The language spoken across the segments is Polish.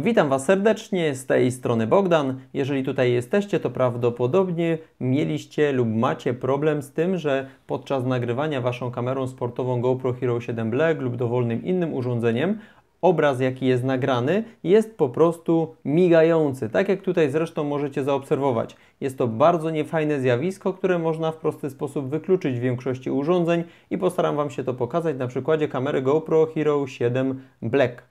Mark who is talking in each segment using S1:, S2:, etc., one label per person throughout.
S1: Witam Was serdecznie, z tej strony Bogdan. Jeżeli tutaj jesteście, to prawdopodobnie mieliście lub macie problem z tym, że podczas nagrywania Waszą kamerą sportową GoPro Hero 7 Black lub dowolnym innym urządzeniem obraz, jaki jest nagrany, jest po prostu migający. Tak jak tutaj zresztą możecie zaobserwować. Jest to bardzo niefajne zjawisko, które można w prosty sposób wykluczyć w większości urządzeń i postaram Wam się to pokazać na przykładzie kamery GoPro Hero 7 Black.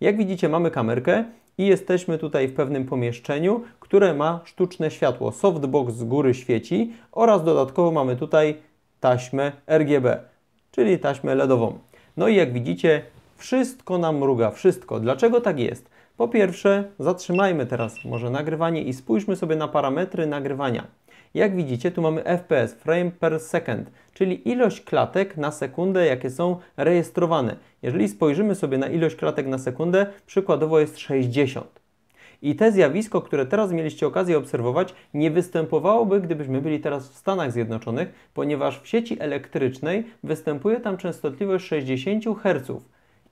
S1: Jak widzicie, mamy kamerkę i jesteśmy tutaj w pewnym pomieszczeniu, które ma sztuczne światło. Softbox z góry świeci oraz dodatkowo mamy tutaj taśmę RGB, czyli taśmę LEDową. No i jak widzicie, wszystko nam mruga, wszystko. Dlaczego tak jest? Po pierwsze, zatrzymajmy teraz może nagrywanie i spójrzmy sobie na parametry nagrywania. Jak widzicie, tu mamy FPS, frame per second, czyli ilość klatek na sekundę, jakie są rejestrowane. Jeżeli spojrzymy sobie na ilość klatek na sekundę, przykładowo jest 60. I te zjawisko, które teraz mieliście okazję obserwować, nie występowałoby, gdybyśmy byli teraz w Stanach Zjednoczonych, ponieważ w sieci elektrycznej występuje tam częstotliwość 60 Hz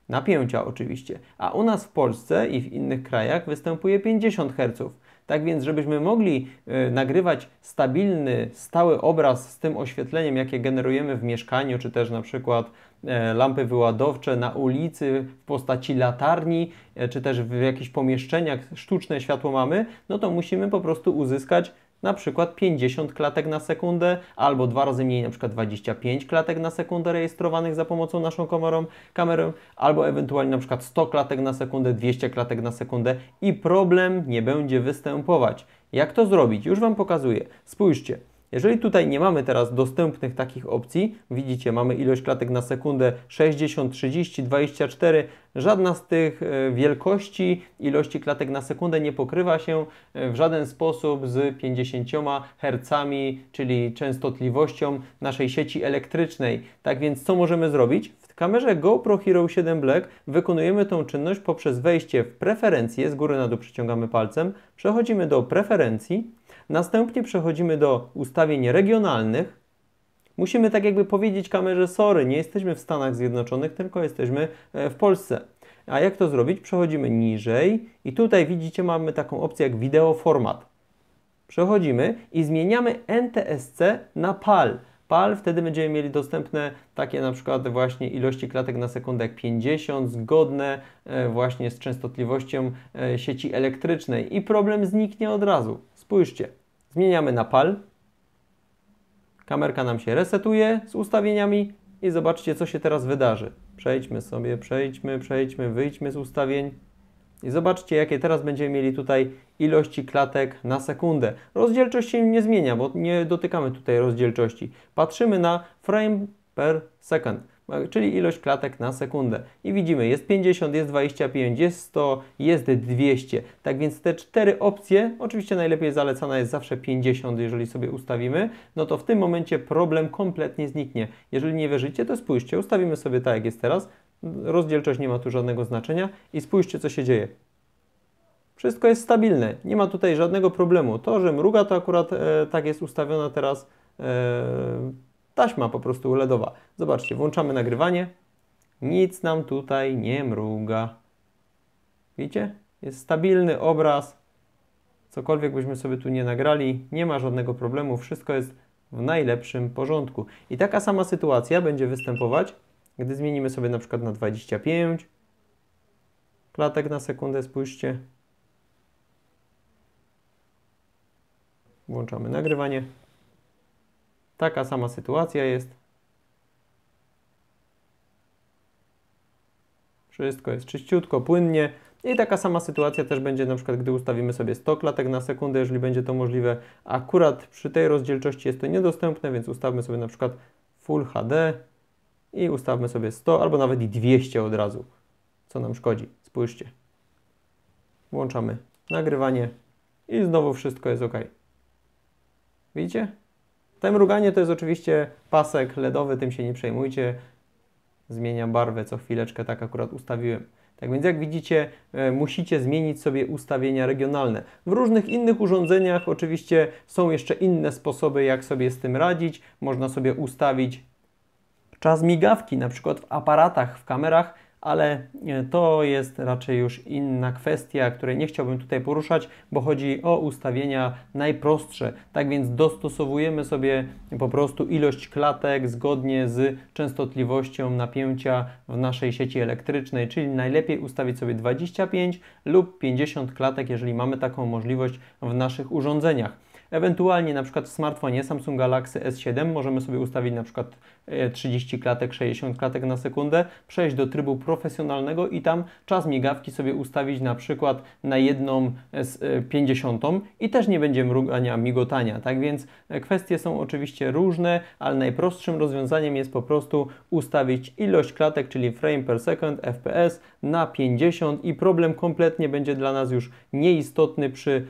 S1: napięcia oczywiście, a u nas w Polsce i w innych krajach występuje 50 Hz. Tak więc, żebyśmy mogli y, nagrywać stabilny, stały obraz z tym oświetleniem, jakie generujemy w mieszkaniu, czy też na przykład E, lampy wyładowcze na ulicy w postaci latarni, e, czy też w jakichś pomieszczeniach sztuczne światło mamy, no to musimy po prostu uzyskać na przykład 50 klatek na sekundę, albo dwa razy mniej, na przykład 25 klatek na sekundę rejestrowanych za pomocą naszą kamerą, kamerą albo ewentualnie na przykład 100 klatek na sekundę, 200 klatek na sekundę i problem nie będzie występować. Jak to zrobić? Już Wam pokazuję. Spójrzcie. Jeżeli tutaj nie mamy teraz dostępnych takich opcji, widzicie, mamy ilość klatek na sekundę 60, 30, 24, żadna z tych e, wielkości ilości klatek na sekundę nie pokrywa się e, w żaden sposób z 50 Hz, czyli częstotliwością naszej sieci elektrycznej. Tak więc co możemy zrobić? W kamerze GoPro Hero 7 Black wykonujemy tą czynność poprzez wejście w preferencje, z góry na dół przyciągamy palcem, przechodzimy do preferencji, Następnie przechodzimy do ustawień regionalnych. Musimy tak jakby powiedzieć kamerze, sorry, nie jesteśmy w Stanach Zjednoczonych, tylko jesteśmy e, w Polsce. A jak to zrobić? Przechodzimy niżej i tutaj widzicie mamy taką opcję jak wideo format. Przechodzimy i zmieniamy NTSC na PAL. PAL wtedy będziemy mieli dostępne takie na przykład właśnie ilości klatek na sekundę jak 50 zgodne e, właśnie z częstotliwością e, sieci elektrycznej i problem zniknie od razu. Spójrzcie, zmieniamy na PAL. Kamerka nam się resetuje z ustawieniami i zobaczcie, co się teraz wydarzy. Przejdźmy sobie, przejdźmy, przejdźmy, wyjdźmy z ustawień. I zobaczcie, jakie teraz będziemy mieli tutaj ilości klatek na sekundę. Rozdzielczość się nie zmienia, bo nie dotykamy tutaj rozdzielczości. Patrzymy na frame per second czyli ilość klatek na sekundę. I widzimy, jest 50, jest 25, jest 100, jest 200. Tak więc te cztery opcje, oczywiście najlepiej zalecana jest zawsze 50, jeżeli sobie ustawimy, no to w tym momencie problem kompletnie zniknie. Jeżeli nie wierzycie, to spójrzcie, ustawimy sobie tak, jak jest teraz. Rozdzielczość nie ma tu żadnego znaczenia i spójrzcie, co się dzieje. Wszystko jest stabilne, nie ma tutaj żadnego problemu. To, że mruga to akurat e, tak jest ustawiona teraz, e, Taśma po prostu LEDowa. Zobaczcie, włączamy nagrywanie. Nic nam tutaj nie mruga. Widzicie? Jest stabilny obraz. Cokolwiek byśmy sobie tu nie nagrali, nie ma żadnego problemu. Wszystko jest w najlepszym porządku. I taka sama sytuacja będzie występować, gdy zmienimy sobie na przykład na 25 klatek na sekundę. Spójrzcie. Włączamy nagrywanie. Taka sama sytuacja jest. Wszystko jest czyściutko, płynnie. I taka sama sytuacja też będzie na przykład, gdy ustawimy sobie 100 klatek na sekundę, jeżeli będzie to możliwe. Akurat przy tej rozdzielczości jest to niedostępne, więc ustawmy sobie na przykład Full HD i ustawmy sobie 100 albo nawet i 200 od razu. Co nam szkodzi? Spójrzcie. Włączamy nagrywanie i znowu wszystko jest ok. Widzicie? To mruganie to jest oczywiście pasek LEDowy, tym się nie przejmujcie. Zmienia barwę co chwileczkę, tak akurat ustawiłem. Tak więc jak widzicie, e, musicie zmienić sobie ustawienia regionalne. W różnych innych urządzeniach oczywiście są jeszcze inne sposoby, jak sobie z tym radzić. Można sobie ustawić czas migawki, na przykład w aparatach, w kamerach ale e, to jest raczej już inna kwestia, której nie chciałbym tutaj poruszać, bo chodzi o ustawienia najprostsze. Tak więc dostosowujemy sobie po prostu ilość klatek zgodnie z częstotliwością napięcia w naszej sieci elektrycznej, czyli najlepiej ustawić sobie 25 lub 50 klatek, jeżeli mamy taką możliwość w naszych urządzeniach. Ewentualnie na przykład w smartfonie Samsung Galaxy S7 możemy sobie ustawić na przykład 30 e, klatek, 60 klatek na sekundę, przejść do trybu profesjonalnego i tam czas migawki sobie ustawić na przykład na jedną z 50 e, i też nie będzie mrugania, migotania. Tak więc e, kwestie są oczywiście różne, ale najprostszym rozwiązaniem jest po prostu ustawić ilość klatek, czyli frame per second, FPS na 50 i problem kompletnie będzie dla nas już nieistotny przy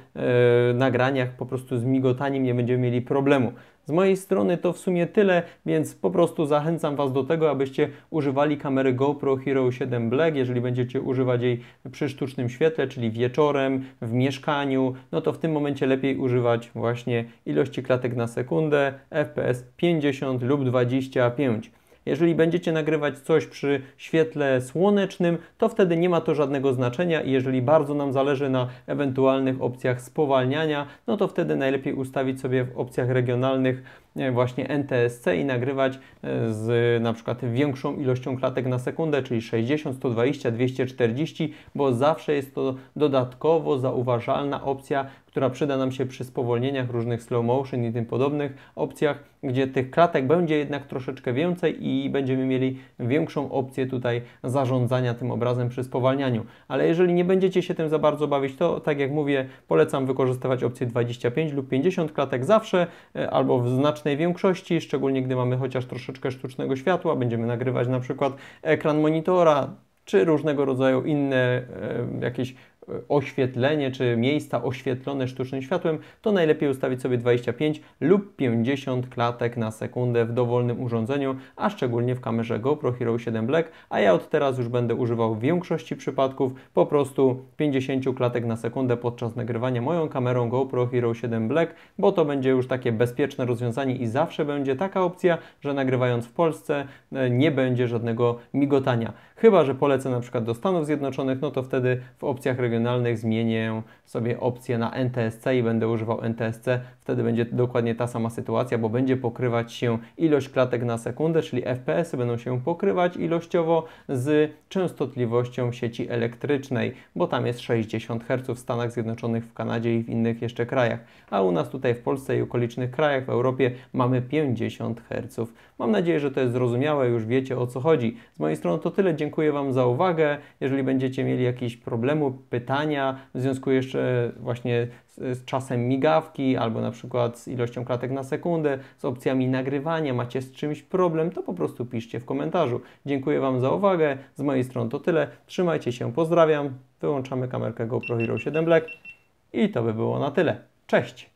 S1: nagraniach, po prostu z migotaniem nie będziemy mieli problemu. Z mojej strony to w sumie tyle, więc po prostu zachęcam Was do tego, abyście używali kamery GoPro Hero 7 Black. Jeżeli będziecie używać jej przy sztucznym świetle, czyli wieczorem, w mieszkaniu, no to w tym momencie lepiej używać właśnie ilości klatek na sekundę FPS 50 lub 25. Jeżeli będziecie nagrywać coś przy świetle słonecznym, to wtedy nie ma to żadnego znaczenia i jeżeli bardzo nam zależy na ewentualnych opcjach spowalniania, no to wtedy najlepiej ustawić sobie w opcjach regionalnych E, właśnie NTSC i nagrywać e, z na przykład większą ilością klatek na sekundę, czyli 60, 120, 240, bo zawsze jest to dodatkowo zauważalna opcja, która przyda nam się przy spowolnieniach, różnych slow motion i tym podobnych opcjach, gdzie tych klatek będzie jednak troszeczkę więcej i będziemy mieli większą opcję tutaj zarządzania tym obrazem przy spowalnianiu. Ale jeżeli nie będziecie się tym za bardzo bawić, to tak jak mówię, polecam wykorzystywać opcję 25 lub 50 klatek zawsze e, albo w znacznym znacznej większości, szczególnie gdy mamy chociaż troszeczkę sztucznego światła, będziemy nagrywać na przykład ekran monitora, czy różnego rodzaju inne e, jakieś oświetlenie czy miejsca oświetlone sztucznym światłem, to najlepiej ustawić sobie 25 lub 50 klatek na sekundę w dowolnym urządzeniu, a szczególnie w kamerze GoPro Hero 7 Black, a ja od teraz już będę używał w większości przypadków po prostu 50 klatek na sekundę podczas nagrywania moją kamerą GoPro Hero 7 Black, bo to będzie już takie bezpieczne rozwiązanie i zawsze będzie taka opcja, że nagrywając w Polsce e, nie będzie żadnego migotania. Chyba, że polecę na przykład do Stanów Zjednoczonych, no to wtedy w opcjach regionalnych regionalnych zmienię sobie opcję na NTSC i będę używał NTSC, wtedy będzie dokładnie ta sama sytuacja, bo będzie pokrywać się ilość klatek na sekundę, czyli FPS-y będą się pokrywać ilościowo z częstotliwością sieci elektrycznej, bo tam jest 60 Hz w Stanach Zjednoczonych, w Kanadzie i w innych jeszcze krajach, a u nas tutaj w Polsce i okolicznych krajach w Europie mamy 50 Hz. Mam nadzieję, że to jest zrozumiałe, już wiecie o co chodzi. Z mojej strony to tyle, dziękuję Wam za uwagę. Jeżeli będziecie mieli jakieś problemy, pytania, pytania w związku jeszcze właśnie z, z, czasem migawki albo na przykład z ilością klatek na sekundę, z opcjami nagrywania, macie z czymś problem, to po prostu piszcie w komentarzu. Dziękuję Wam za uwagę, z mojej strony to tyle, trzymajcie się, pozdrawiam, wyłączamy kamerkę GoPro Hero 7 Black i to by było na tyle. Cześć!